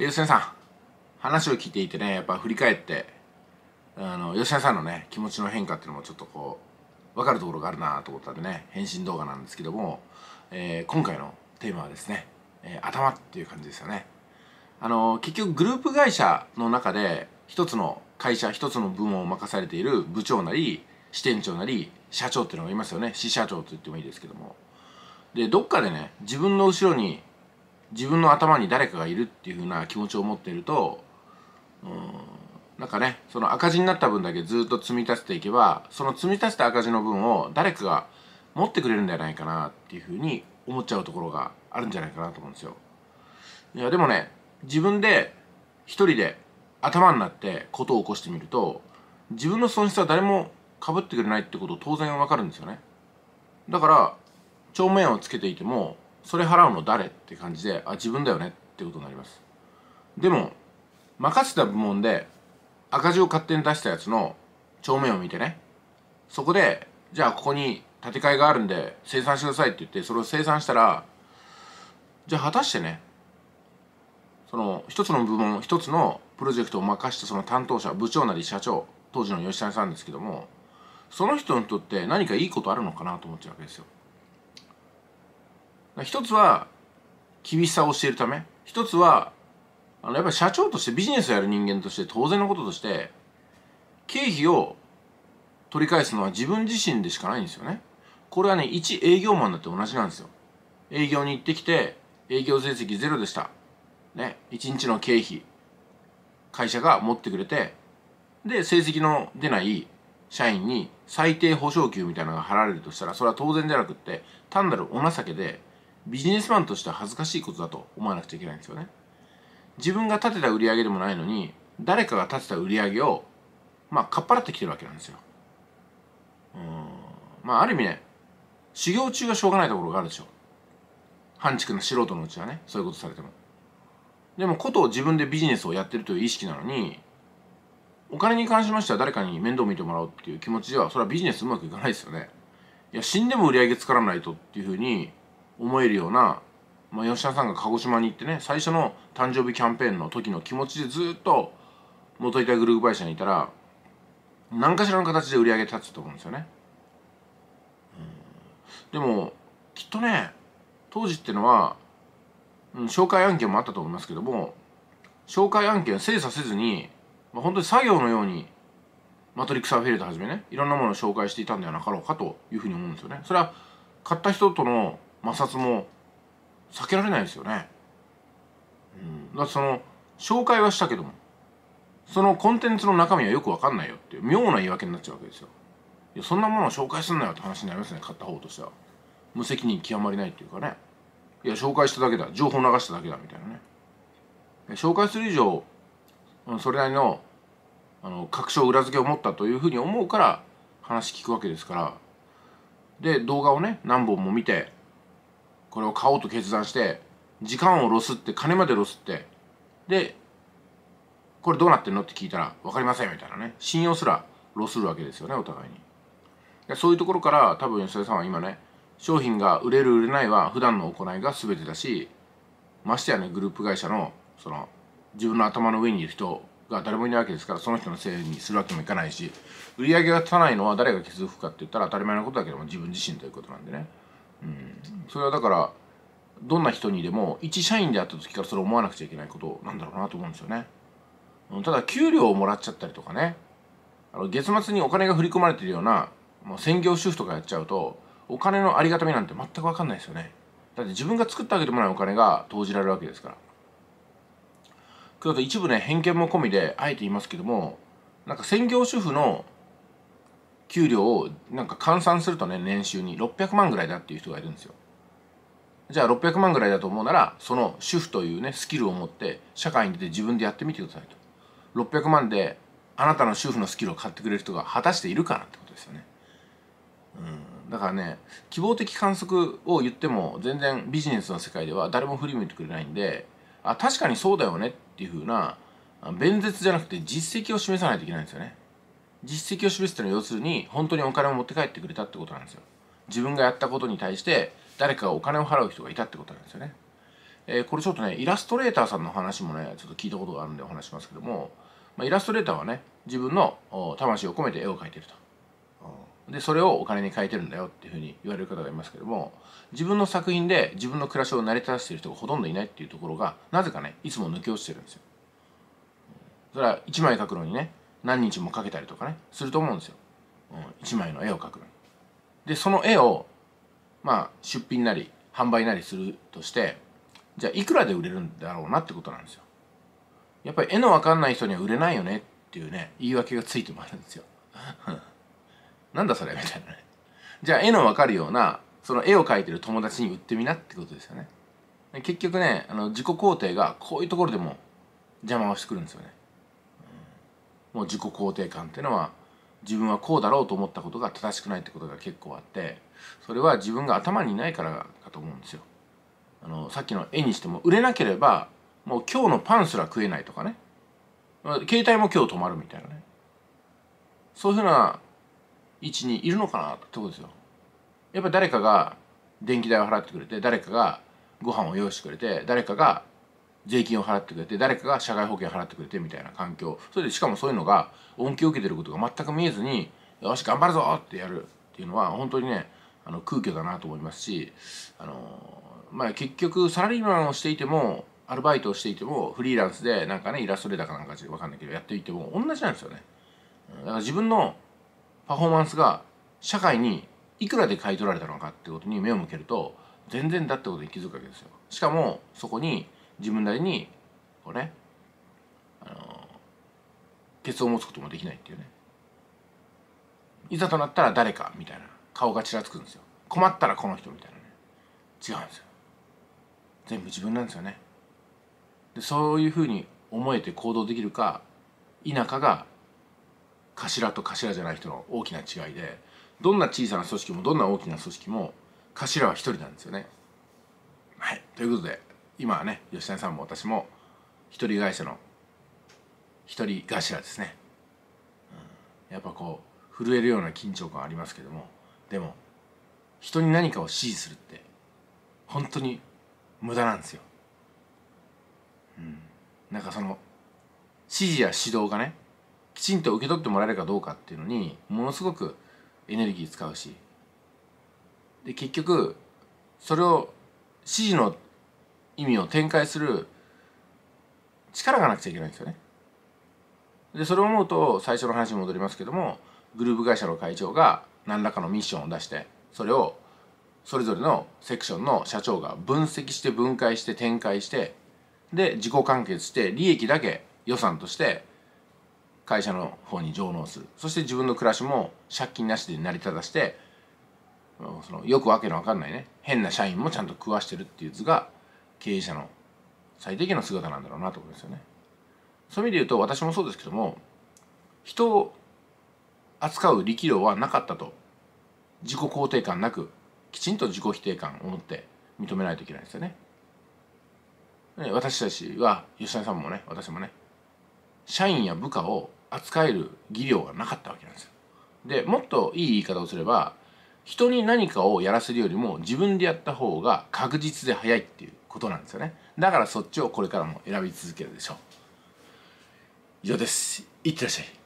吉田さん話を聞いていてねやっぱ振り返ってあの吉田さんのね気持ちの変化っていうのもちょっとこう分かるところがあるなと思ったんでね返信動画なんですけども、えー、今回のテーマはですね、えー、頭っていう感じですよねあの結局グループ会社の中で一つの会社一つの部門を任されている部長なり支店長なり社長っていうのがいますよね支社長と言ってもいいですけどもでどっかでね自分の後ろに自分の頭に誰かがいるっていうふうな気持ちを持っているとうんなんかねその赤字になった分だけずっと積み立てていけばその積み立てた赤字の分を誰かが持ってくれるんじゃないかなっていうふうに思っちゃうところがあるんじゃないかなと思うんですよ。いやでもね自分で一人で頭になってことを起こしてみると自分の損失は誰もかぶってくれないってこと当然わかるんですよね。だから帳面をつけていてもそれ払うの誰って感じであ自分だよねってことになりますでも任せた部門で赤字を勝手に出したやつの帳面を見てねそこでじゃあここに建て替えがあるんで生産してくださいって言ってそれを生産したらじゃあ果たしてねその一つの部門一つのプロジェクトを任したその担当者部長なり社長当時の吉谷さんですけどもその人にとって何かいいことあるのかなと思っちゃうわけですよ。一つは厳しさを教えるため一つはあのやっぱり社長としてビジネスをやる人間として当然のこととして経費を取り返すのは自分自身でしかないんですよねこれはね一営業マンだって同じなんですよ営業に行ってきて営業成績ゼロでしたね一日の経費会社が持ってくれてで成績の出ない社員に最低保証給みたいなのが払われるとしたらそれは当然じゃなくって単なるお情けでビジネスマンとしては恥ずかしいことだと思わなくちゃいけないんですよね。自分が立てた売り上げでもないのに、誰かが立てた売り上げを、まあ、かっぱらってきてるわけなんですよ。うん。まあ、ある意味ね、修行中はしょうがないところがあるでしょう。半畜の素人のうちはね、そういうことされても。でも、ことを自分でビジネスをやってるという意識なのに、お金に関しましては誰かに面倒見てもらおうっていう気持ちでは、それはビジネスうまくいかないですよね。いや、死んでも売り上げ作らないとっていうふうに、思えるような、まあ、吉田さんが鹿児島に行ってね最初の誕生日キャンペーンの時の気持ちでずっと元いたグループ会社にいたら何かしらの形で売り上げ立つと思うんですよね。でもきっとね当時っていうのは、うん、紹介案件もあったと思いますけども紹介案件精査せずに、まあ、本当に作業のようにマトリックスアフィリエイトはじめねいろんなものを紹介していたんではなかろうかというふうに思うんですよね。それは買った人との摩擦も避けられないですよね。うん、だその紹介はしたけどもそのコンテンツの中身はよく分かんないよっていう妙な言い訳になっちゃうわけですよ。いやそんなものを紹介すんなよって話になりますね買った方としては。無責任極まりないっていうかねいや紹介しただけだ情報流しただけだみたいなね紹介する以上それなりのあの確証裏付けを持ったというふうに思うから話聞くわけですからで動画をね何本も見てこれを買おうと決断して時間をロスって金までロスってでこれどうなってんのって聞いたら分かりませんみたいなね信用すらロスるわけですよねお互いにでそういうところから多分吉田さんは今ね商品が売れる売れないは普段の行いが全てだしましてやねグループ会社のその自分の頭の上にいる人が誰もいないわけですからその人のせいにするわけにもいかないし売り上げが立たないのは誰が気づくかって言ったら当たり前のことだけども自分自身ということなんでねうん、それはだからどんな人にでも一社員であった時からそれ思わなくちゃいけないことなんだろうなと思うんですよね。ただ給料をもらっちゃったりとかねあの月末にお金が振り込まれてるようなま専業主婦とかやっちゃうとお金のありがたみなんて全く分かんないですよね。だって自分が作ってあげてもらうお金が投じられるわけですから。けどと一部ね偏見も込みであえて言いますけどもなんか専業主婦の給料をなんか換算するとね年収に600万ぐらいだっていう人がいるんですよじゃあ600万ぐらいだと思うならその主婦というねスキルを持って社会に出て自分でやってみてくださいと600万であなたの主婦のスキルを買ってくれる人が果たしているかなってことですよねうんだからね希望的観測を言っても全然ビジネスの世界では誰も振り向いてくれないんであ確かにそうだよねっていうふうな弁舌じゃなくて実績を示さないといけないんですよね実績を示すっていうのは要するに本当にお金を持って帰ってくれたってことなんですよ自分がやったことに対して誰かがお金を払う人がいたってことなんですよね、えー、これちょっとねイラストレーターさんの話もねちょっと聞いたことがあるんでお話しますけども、まあ、イラストレーターはね自分の魂を込めて絵を描いてるとでそれをお金に変えてるんだよっていうふうに言われる方がいますけども自分の作品で自分の暮らしを成り立たせてる人がほとんどいないっていうところがなぜかねいつも抜け落ちてるんですよ。それは1枚描くのにね何日もかけたりとかねすると思うんですよ、うん、1枚の絵を描くのにでその絵をまあ出品なり販売なりするとしてじゃあいくらで売れるんだろうなってことなんですよやっぱり絵の分かんない人には売れないよねっていうね言い訳がついてもあるんですよ なんだそれみたいなねじゃあ絵の分かるようなその絵を描いてる友達に売ってみなってことですよね結局ねあの自己肯定がこういうところでも邪魔をしてくるんですよねもう自己肯定感っていうのは自分はこうだろうと思ったことが正しくないってことが結構あってそれは自分が頭にないからかと思うんですよ。あのさっきの絵にしても売れなければもう今日のパンすら食えないとかね携帯も今日止まるみたいなねそういうふうな位置にいるのかなってことですよ。やっぱ誰かが電気代を払ってくれて誰かがご飯を用意してくれて誰かが税金を払ってくれて誰かが社会保険払ってくれてみたいな環境それでしかもそういうのが恩恵を受けてることが全く見えずによし頑張るぞってやるっていうのは本当にねあの空虚だなと思いますしあのまあ結局サラリーマンをしていてもアルバイトをしていてもフリーランスでなんかねイラストレーターかなんかわかんないけどやっていても同じなんですよねだから自分のパフォーマンスが社会にいくらで買い取られたのかってことに目を向けると全然だってことに気づくわけですよしかもそこに自分なりにこうねあの結を持つこともできないっていうねいざとなったら誰かみたいな顔がちらつくんですよ困ったらこの人みたいなね違うんですよ全部自分なんですよねでそういうふうに思えて行動できるか否かが頭と頭じゃない人の大きな違いでどんな小さな組織もどんな大きな組織も頭は一人なんですよね。はいということで今はね吉谷さんも私も一人会社の一人頭ですね、うん、やっぱこう震えるような緊張感ありますけどもでも人に何かを指示するって本当に無駄なんですよ、うん、なんかその指示や指導がねきちんと受け取ってもらえるかどうかっていうのにものすごくエネルギー使うしで結局それを指示の意味を展開する力がなくちゃいけないんですよね。でそれを思うと最初の話に戻りますけどもグループ会社の会長が何らかのミッションを出してそれをそれぞれのセクションの社長が分析して分解して展開してで自己完結して利益だけ予算として会社の方に上納するそして自分の暮らしも借金なしで成り立たしてそのよくわけのわかんないね変な社員もちゃんと食わしてるっていう図が経営者の最低限の姿なんだろうなと思いますよね。そういう意味で言うと私もそうですけども人を扱う力量はなかったと自己肯定感なくきちんと自己否定感を持って認めないといけないですよね。私たちは吉田さんもね私もね社員や部下を扱える技量がなかったわけなんですよ。でもっといい言い方をすれば人に何かをやらせるよりも自分でやった方が確実で早いっていうことなんですよねだからそっちをこれからも選び続けるでしょう以上ですいってらっしゃい